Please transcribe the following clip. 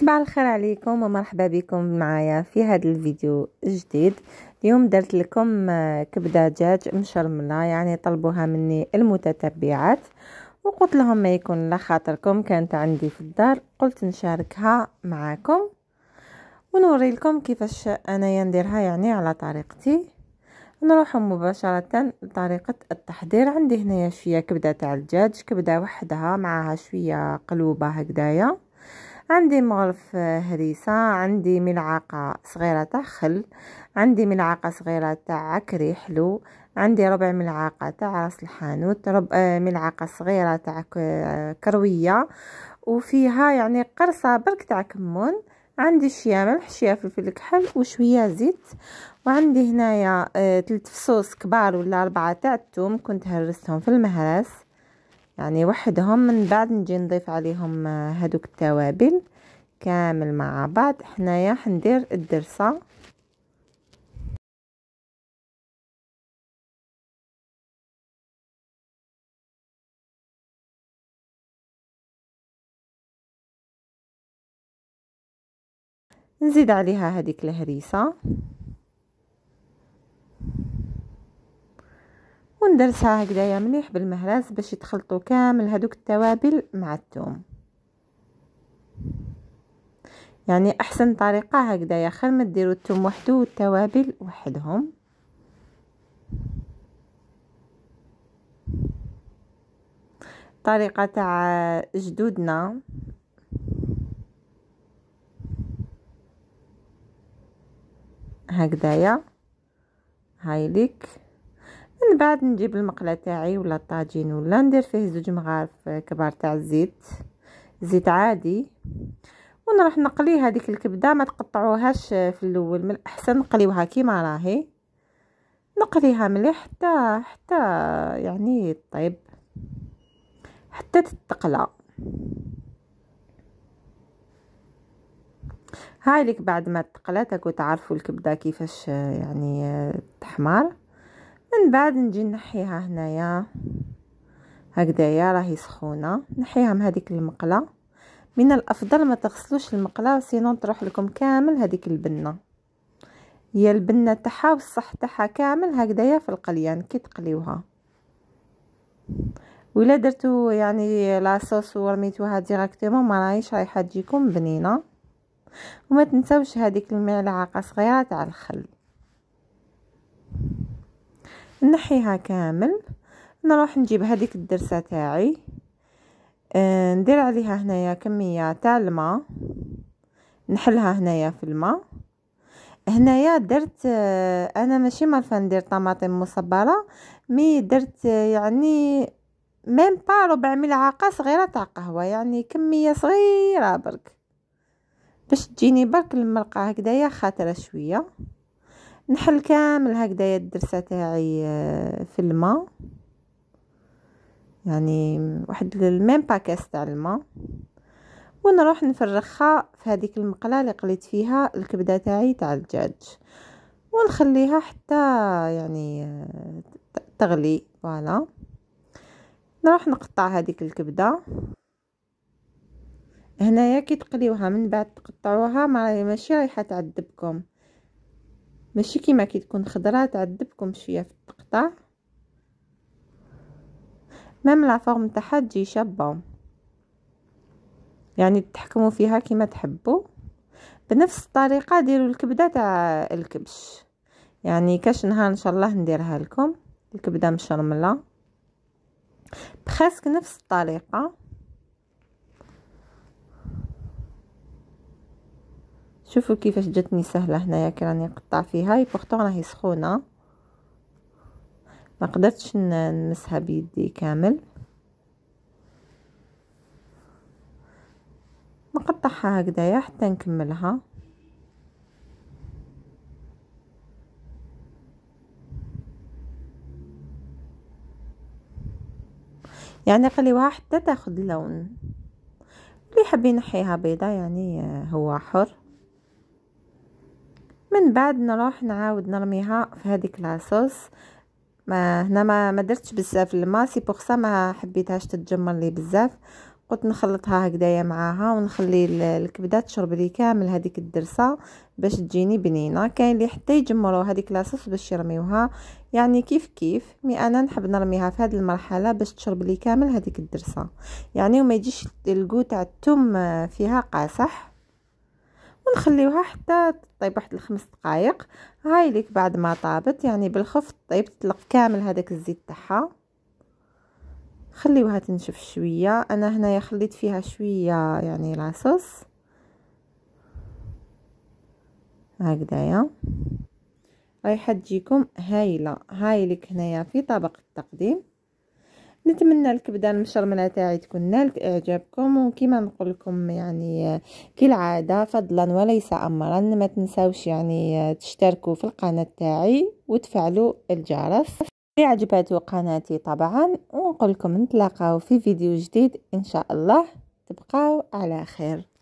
صباح الخير عليكم ومرحبا بكم معايا في هذا الفيديو الجديد اليوم درت لكم آه، كبده دجاج مشرمله يعني طلبوها مني المتتبعات وقلت لهم ما يكون لا خاطركم كانت عندي في الدار قلت نشاركها معاكم ونوري لكم كيفاش انايا نديرها يعني على طريقتي نروح مباشرة لطريقة التحضير عندي هنايا شوية كبدة تاع الدجاج كبدة وحدها معها شوية قلوبة هكدايا عندي مغرف آه، هريسة عندي ملعقة صغيرة تاع خل عندي ملعقة صغيرة تاع عكري حلو عندي ربع ملعقة تاع راس الحانوت ربع آه، ملعقة صغيرة تاع آه، كروية وفيها يعني قرصة برك تاع كمون عندي شيا ملح شيا فلفل كحل وشويه زيت وعندي هنايا تلت فصوص كبار ولا ربعة تاع التوم كنت هرستهم في المهرس يعني وحدهم من بعد نجي نضيف عليهم هذوك آه، التوابل كامل مع بعض حنايا حندير الدرسه نزيد عليها هذيك الهريسه وندرسها هكذايا مليح بالمهراس باش يتخلطوا كامل هذوك التوابل مع الثوم يعني احسن طريقه هكذايا خير ما ديروا الثوم وحده والتوابل وحدهم طريقه تاع جدودنا هكذايا هاي ليك من بعد نجيب المقله تاعي ولا الطاجين ولا ندير فيه زوج مغارف كبار تاع الزيت زيت عادي ونروح نقلي هذيك الكبده ما تقطعوهاش في الاول من الاحسن نقليوها كيما راهي نقليها مليح حتى حتى يعني طيب حتى تتقلى هاي لك بعد ما تقلى تاكو تعرفوا الكبده كيفاش يعني تحمر من بعد نجي نحيها هنايا هكذايا راهي سخونه نحيها من هذيك المقله من الافضل ما تغسلوش المقله سينون تروح لكم كامل هذيك البنه هي البنه تاعها والصح تاعها كامل هكذايا في القليان كي تقليوها ولا درتو يعني لاصوص ورميتوها ديراكتومون ما راهيش رايحه تجيكم بنينه وما تنساوش هذيك الملعقه صغيره تاع الخل نحيها كامل نروح نجيب هذيك الدرسة تاعي آه، ندير عليها هنايا كمية تاع الماء نحلها هنايا في الماء هنايا درت آه، انا ماشي مالفه ندير طماطم مصبره مي درت آه، يعني ميم با ربع ملعقه صغيره تاع قهوه يعني كميه صغيره برك باش تجيني برك المرقه هكذايا خاطره شويه نحل كامل هكذايا الدرسه تاعي آه، في الماء يعني واحد الميم باكاس تاع الماء ونروح نفرخها في هذيك المقله اللي قليت فيها الكبده تاعي تاع الدجاج ونخليها حتى يعني آه، تغلي فوالا نروح نقطع هذيك الكبده هنايا كي تقليوها من بعد تقطعوها ما ماشي رايحه تعذبكم ماشي كيما كي تكون خضره تعذبكم شويه في التقطع ميم لا فورم تاعها تجي شابه يعني تحكموا فيها كيما تحبوا بنفس الطريقه ديروا الكبده تاع الكبش يعني كاش نهار ان شاء الله نديرها لكم الكبده مشرمله بخاسك نفس الطريقه شوفوا كيفاش جاتني سهله هنايا كي راني نقطع فيها اي بورتو راهي سخونه ما قدرتش نمسها بيدي كامل نقطعها هكذايا حتى نكملها يعني خليوها حتى تاخذ اللون اللي يحب ينحيها بيضه يعني آه، هو حر من بعد نروح نعاود نرميها في هذيك لاصوص ما هنا ما ما درتش بزاف الماء سي بوغ سا ما حبيتهاش تتجمر لي بزاف قلت نخلطها هكدايا معاها ونخلي الكبده تشرب لي كامل هذيك الدرسه باش تجيني بنينه كاين اللي حتى يجمروا هذيك لاصوص باش يرميوها يعني كيف كيف مي انا نحب نرميها في هذه المرحله باش تشرب لي كامل هذيك الدرسه يعني وما يجيش الكو تاع الثوم فيها قاصح ونخليوها حتى تطيب واحد الخمس دقائق هاي ليك بعد ما طابت يعني بالخف طيب تطلق كامل هذاك الزيت تاعها خليوها تنشف شويه انا هنايا خليت فيها شويه يعني لاصوص هكذايا رايحه تجيكم هايله هاي ليك هنايا في طبق التقديم نتمنى الكبده المشرمله تاعي تكون نالت اعجابكم وكما نقول لكم يعني كالعاده فضلا وليس امرا ما تنساوش يعني تشتركوا في القناه تاعي وتفعلوا الجرس اللي عجباتو قناتي طبعا ونقول لكم نتلاقاو في فيديو جديد ان شاء الله تبقاو على خير